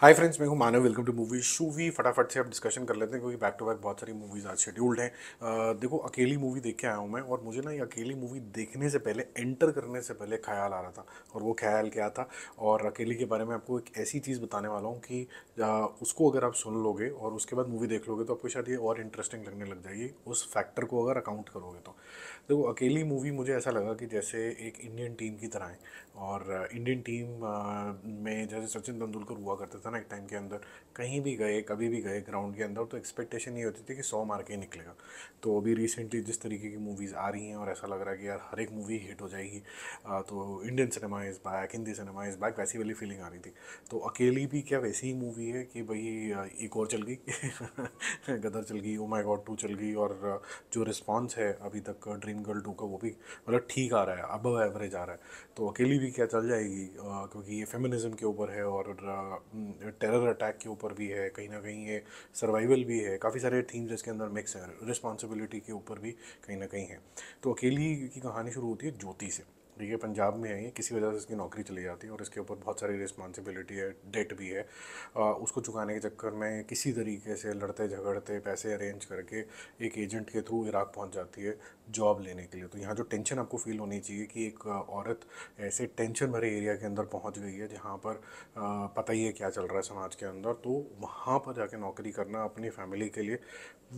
हाय friends मैं हूं Manav welcome to movie V फटाफट से आप डिस्कशन कर लेते हैं क्योंकि बैक टू बैक बहुत सारी मूवीज़ आज शेड्यूल्ड हैं देखो अकेली मूवी देख के आया हूं मैं और मुझे ना ये अकेली मूवी देखने से पहले एंटर करने से पहले ख्याल आ रहा था और वो ख्याल क्या था और अकेली के बारे में आपको एक ऐसी चीज़ बताने वाला हूँ कि उसको अगर आप सुन लोगे और उसके बाद मूवी देख लोगे तो आपको शायद ये और इंटरेस्टिंग लगने लग जाएगी उस फैक्टर को अगर अकाउंट करोगे तो देखो अकेली मूवी मुझे ऐसा लगा कि जैसे एक इंडियन टीम की तरह है और इंडियन टीम में जैसे सचिन तेंदुलकर हुआ करते था ना एक टाइम के अंदर कहीं भी गए कभी भी गए ग्राउंड के अंदर तो एक्सपेक्टेशन ये होती थी कि सौ मार के ही निकलेगा तो अभी रिसेंटली जिस तरीके की मूवीज़ आ रही हैं और ऐसा लग रहा है कि यार हर एक मूवी हिट हो जाएगी तो Indian cinema is back Hindi cinema is back वैसी वाली फीलिंग आ रही थी तो अकेली भी क्या वैसी ही मूवी है कि भाई एक और चल गई गदर चल गई ओ माई गॉड टू चल गई और जो रिस्पॉन्स है अभी तक ड्रीम गर्ल टू का वो भी मतलब ठीक आ रहा है अब एवरेज आ रहा है तो अकेली भी क्या चल जाएगी क्योंकि ये फेमिनिज़म के ऊपर है और टेरर अटैक के ऊपर भी है कहीं ना कहीं ये सर्वाइवल भी है काफ़ी सारे थीम्स इसके अंदर मिक्स हैं रिस्पॉन्सिबिलिटी के ऊपर भी कहीं ना कहीं है तो अकेली की कहानी शुरू होती है ज्योति से देखिए पंजाब में आई है किसी वजह से इसकी नौकरी चली जाती है और इसके ऊपर बहुत सारी रिस्पॉन्सिबिलिटी है डेट भी है आ, उसको चुकाने के चक्कर में किसी तरीके से लड़ते झगड़ते पैसे अरेंज करके एक एजेंट के थ्रू इराक पहुंच जाती है जॉब लेने के लिए तो यहाँ जो टेंशन आपको फील होनी चाहिए कि एक औरत ऐसे टेंशन भरे एरिया के अंदर पहुँच गई है जहाँ पर आ, पता ही है क्या चल रहा है समाज के अंदर तो वहाँ पर जाके नौकरी करना अपनी फैमिली के लिए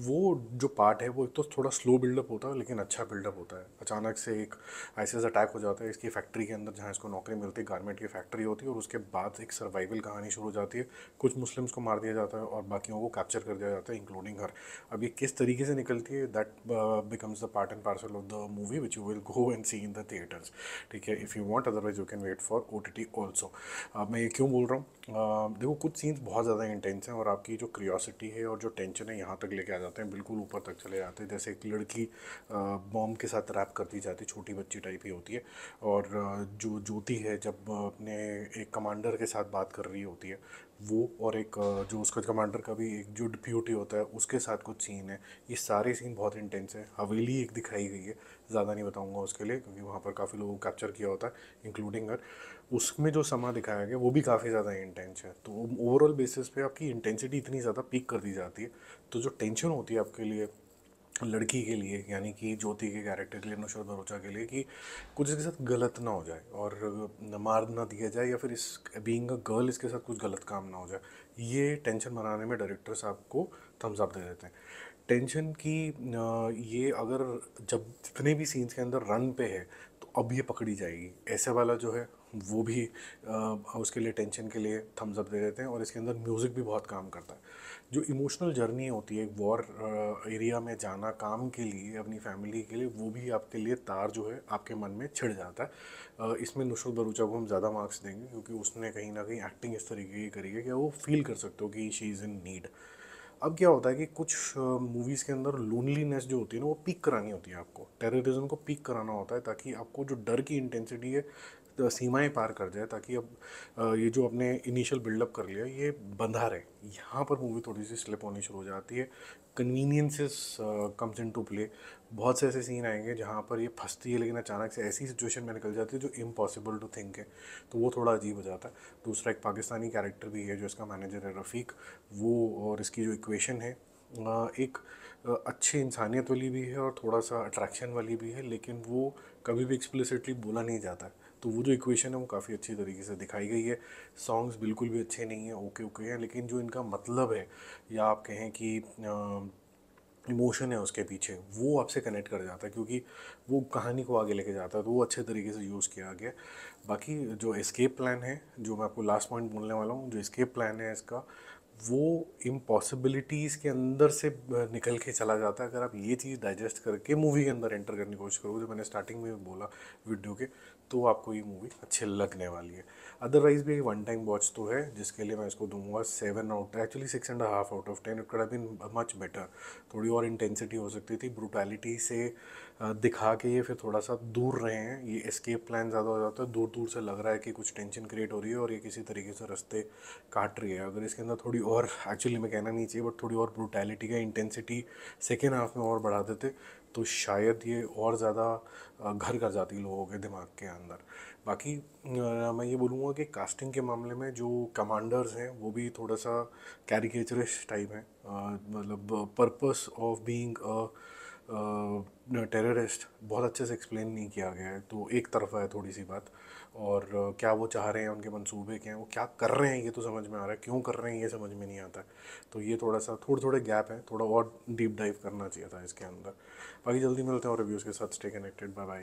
वो जो पार्ट है वो एक तो थोड़ा स्लो बिल्डअप होता है लेकिन अच्छा बिल्डअप होता है अचानक से एक ऐसे अटैक हो जाता है इसकी फैक्ट्री के अंदर जहाँ इसको नौकरी मिलती है गारमेंट की फैक्ट्री होती है और उसके बाद एक सर्वाइवल कहानी शुरू हो जाती है कुछ मुस्लिम्स को मार दिया जाता है और बाकियों को कैप्चर कर दिया जाता है इंक्लूडिंग हर अब ये किस तरीके से निकलती है that becomes the part and parcel of the movie which you will go and see in the theatres ठीक है if you want otherwise you can wait for O T T also अब मैं ये क्यों बोल रहा हूँ uh, देखो कुछ सीन्स बहुत ज़्यादा इंटेंस हैं और आपकी जो क्रियोसिटी है और जो टेंशन है यहाँ तक लेके आ जाते हैं बिल्कुल ऊपर तक चले जाते हैं जैसे एक लड़की बॉम्ब uh, के साथ रैप कर दी जाती छोटी बच्ची टाइप ही होती है और जो ज्योति है जब अपने एक कमांडर के साथ बात कर रही होती है वो और एक जो उसका कमांडर का भी एक जो डिप्यूटी होता है उसके साथ कुछ सीन है ये सारे सीन बहुत इंटेंस है हवेली एक दिखाई गई है ज़्यादा नहीं बताऊँगा उसके लिए क्योंकि वहाँ पर काफ़ी लोगों को कैप्चर किया होता है इंक्लूडिंग अर उसमें जो समा दिखाया गया वो भी काफ़ी ज़्यादा इंटेंस है तो ओवरऑल बेसिस पे आपकी इंटेंसिटी इतनी ज़्यादा पीक कर दी जाती है तो जो टेंशन होती है आपके लिए लड़की के लिए यानी कि ज्योति के कैरेक्टर के लिए नौशर दरोचा के लिए कि कुछ इसके साथ गलत ना हो जाए और मार ना दिया जाए या फिर इस बीइंग अ गर्ल इसके साथ कुछ गलत काम ना हो जाए ये टेंशन बनाने में डायरेक्टर साहब को थम्स अप दे देते हैं टेंशन की ये अगर जब जितने भी सीन्स के अंदर रन पे है तो अब ये पकड़ी जाएगी ऐसे वाला जो है वो भी उसके लिए टेंशन के लिए थम्स अप दे देते हैं और इसके अंदर म्यूज़िक भी बहुत काम करता है जो इमोशनल जर्नी होती है एक वॉर एरिया में जाना काम के लिए अपनी फैमिली के लिए वो भी आपके लिए तार जो है आपके मन में छिड़ जाता है इसमें नुसरत बरूचा को हम ज़्यादा मार्क्स देंगे क्योंकि उसने कहीं ना कहीं एक्टिंग इस तरीके की करी है कि वो फील कर सकते हो कि शी इज़ इन नीड अब क्या होता है कि कुछ मूवीज़ के अंदर लोनलीनेस जो होती है ना वो पिक करानी होती है आपको टेररिज्म को पिक कराना होता है ताकि आपको जो डर की इंटेंसिटी है सीमाएं पार कर जाए ताकि अब ये जो अपने इनिशियल बिल्डअप कर लिया ये बंधा रहे यहाँ पर मूवी थोड़ी सी स्लिप होनी शुरू हो जाती है conveniences comes into play बहुत से ऐसे सीन आएंगे जहाँ पर ये फंसती है लेकिन अचानक से ऐसी सिचुएशन में निकल जाती है जो इम्पॉसिबल टू थिंक है तो वो थोड़ा अजीब हो जाता है दूसरा एक पाकिस्तानी कैरेक्टर भी है जो इसका मैनेजर है रफ़ीक वो और इसकी जो इक्वेशन है uh, एक uh, अच्छी इंसानियत वाली भी है और थोड़ा सा अट्रैक्शन वाली भी है लेकिन वो कभी भी एक्सप्लिसिटली बोला नहीं जाता है तो वो जो इक्वेशन है वो काफ़ी अच्छी तरीके से दिखाई गई है सॉन्ग्स बिल्कुल भी अच्छे नहीं हैं ओके ओके हैं लेकिन जो इनका मतलब है या आप कहें कि इमोशन है उसके पीछे वो आपसे कनेक्ट कर जाता है क्योंकि वो कहानी को आगे लेके जाता है तो वो अच्छे तरीके से यूज़ किया गया बाकी जो एस्केप प्लान है जो मैं आपको लास्ट पॉइंट बोलने वाला हूँ जो एस्केप प्लान है इसका वो इम्पॉसिबिलिटीज़ के अंदर से निकल के चला जाता है अगर आप ये चीज़ डाइजेस्ट करके मूवी के अंदर एंटर करने की कोशिश करोगे जो मैंने स्टार्टिंग में बोला वीडियो के तो आपको ये मूवी अच्छी लगने वाली है अदरवाइज भी वन टाइम वॉच तो है जिसके लिए मैं इसको दूंगा seven out actually six and half out of ten it been much better थोड़ी और इंटेंसिटी हो सकती थी ब्रूटैलिटी से दिखा के ये फिर थोड़ा सा दूर रहे हैं ये एस्केप प्लान ज़्यादा हो जाता है दूर दूर से लग रहा है कि कुछ टेंशन क्रिएट हो रही है और ये किसी तरीके से रास्ते काट रही है अगर इसके अंदर थोड़ी और एक्चुअली मैं कहना नहीं चाहिए बट थोड़ी और ब्रूटैलिटी का इंटेंसिटी सेकेंड हाफ में और बढ़ा देते तो शायद ये और ज़्यादा घर कर जाती लोगों के दिमाग के अंदर बाकी मैं ये बोलूँगा कि कास्टिंग के मामले में जो कमांडर्स हैं वो भी थोड़ा सा कैरिकेचरिस्ट टाइप हैं मतलब पर्पस ऑफ बीइंग टेररिस्ट बहुत अच्छे से एक्सप्लेन नहीं किया गया है तो एक तरफा है थोड़ी सी बात और क्या वो चाह रहे हैं उनके मंसूबे क्या हैं वो क्या कर रहे हैं ये तो समझ में आ रहा है क्यों कर रहे हैं ये समझ में नहीं आता तो ये थोड़ा सा थोड़े थोड़े गैप है थोड़ा और डीप डाइव करना चाहिए था इसके अंदर बाकी जल्दी मिलते हैं और रिव्यूज़ के साथ स्टे कनेक्टेड बाय बाय